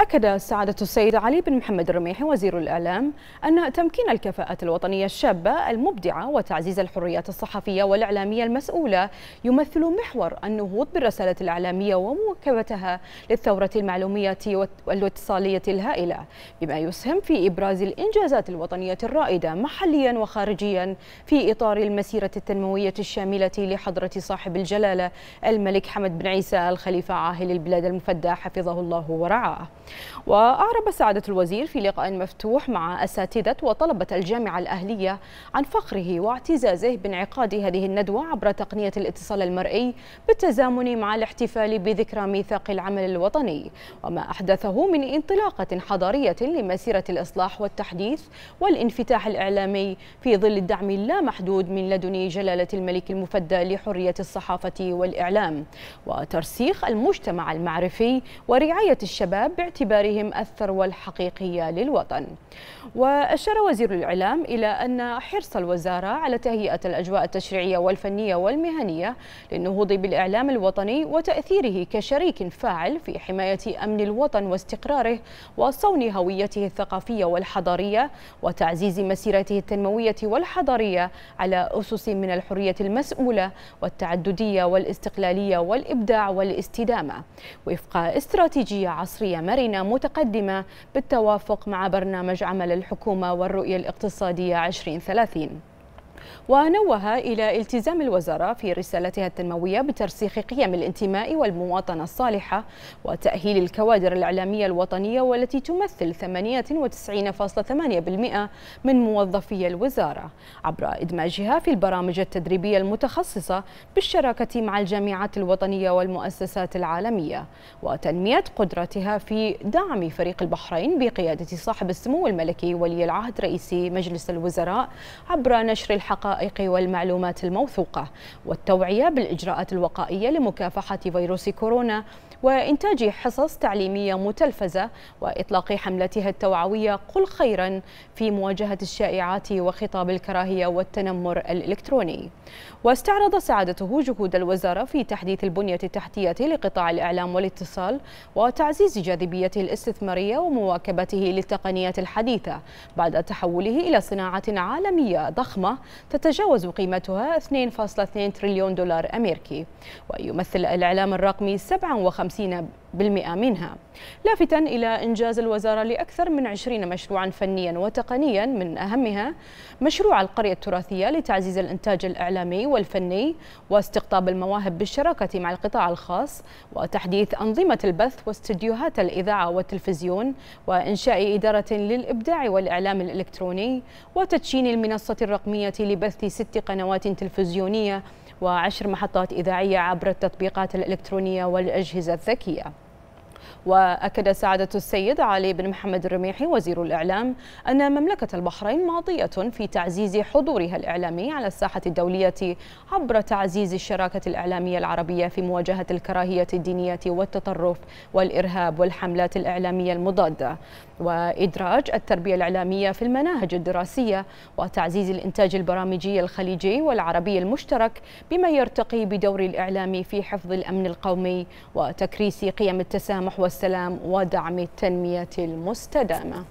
أكد سعادة السيد علي بن محمد الرميحي وزير الإعلام أن تمكين الكفاءات الوطنية الشابة المبدعة وتعزيز الحريات الصحفية والإعلامية المسؤولة يمثل محور النهوض بالرسالة الإعلامية ومواكبتها للثورة المعلومية والاتصالية الهائلة بما يسهم في إبراز الإنجازات الوطنية الرائدة محليا وخارجيا في إطار المسيرة التنموية الشاملة لحضرة صاحب الجلالة الملك حمد بن عيسى الخليفة عاهل البلاد المفدى حفظه الله ورعاه وأعرب سعادة الوزير في لقاء مفتوح مع أساتذة وطلبة الجامعة الأهلية عن فخره واعتزازه بانعقاد هذه الندوة عبر تقنية الاتصال المرئي بالتزامن مع الاحتفال بذكرى ميثاق العمل الوطني وما أحدثه من انطلاقة حضارية لمسيرة الإصلاح والتحديث والانفتاح الإعلامي في ظل الدعم اللامحدود من لدن جلالة الملك المفدى لحرية الصحافة والإعلام وترسيخ المجتمع المعرفي ورعاية الشباب باعتبارهم الثروة الحقيقية للوطن وأشار وزير الإعلام إلى أن حرص الوزارة على تهيئة الأجواء التشريعية والفنية والمهنية للنهوض بالإعلام الوطني وتأثيره كشريك فاعل في حماية أمن الوطن واستقراره وصون هويته الثقافية والحضارية وتعزيز مسيرته التنموية والحضارية على أسس من الحرية المسؤولة والتعددية والاستقلالية والإبداع والاستدامة وفق استراتيجية عصرية مرنة مقارنة متقدمة بالتوافق مع برنامج عمل الحكومة والرؤية الاقتصادية 2030 ونوه إلى التزام الوزارة في رسالتها التنموية بترسيخ قيم الانتماء والمواطنة الصالحة وتأهيل الكوادر الإعلامية الوطنية والتي تمثل 98.8% من موظفي الوزارة عبر إدماجها في البرامج التدريبية المتخصصة بالشراكة مع الجامعات الوطنية والمؤسسات العالمية وتنمية قدرتها في دعم فريق البحرين بقيادة صاحب السمو الملكي ولي العهد رئيس مجلس الوزراء عبر نشر الحق الحقائق والمعلومات الموثوقة والتوعية بالإجراءات الوقائية لمكافحة فيروس كورونا وإنتاج حصص تعليمية متلفزة وإطلاق حملتها التوعوية قل خيرا في مواجهة الشائعات وخطاب الكراهية والتنمر الإلكتروني واستعرض سعادته جهود الوزارة في تحديث البنية التحتية لقطاع الإعلام والاتصال وتعزيز جاذبيته الاستثمارية ومواكبته للتقنيات الحديثة بعد تحوله إلى صناعة عالمية ضخمة تتجاوز قيمتها 2.2 تريليون دولار أمريكي ويمثل الإعلام الرقمي 57 50 منها لافتا إلى إنجاز الوزارة لأكثر من 20 مشروعا فنيا وتقنيا من أهمها مشروع القرية التراثية لتعزيز الإنتاج الإعلامي والفني واستقطاب المواهب بالشراكة مع القطاع الخاص وتحديث أنظمة البث واستديوهات الإذاعة والتلفزيون وإنشاء إدارة للإبداع والإعلام الإلكتروني وتدشين المنصة الرقمية لبث ست قنوات تلفزيونية وعشر محطات إذاعية عبر التطبيقات الإلكترونية والأجهزة الذكية وأكد سعادة السيد علي بن محمد الرميحي وزير الإعلام أن مملكة البحرين ماضية في تعزيز حضورها الإعلامي على الساحة الدولية عبر تعزيز الشراكة الإعلامية العربية في مواجهة الكراهية الدينية والتطرف والإرهاب والحملات الإعلامية المضادة وإدراج التربية الإعلامية في المناهج الدراسية وتعزيز الإنتاج البرامجي الخليجي والعربي المشترك بما يرتقي بدور الإعلام في حفظ الأمن القومي وتكريس قيم التسامح والسلام ودعم التنمية المستدامة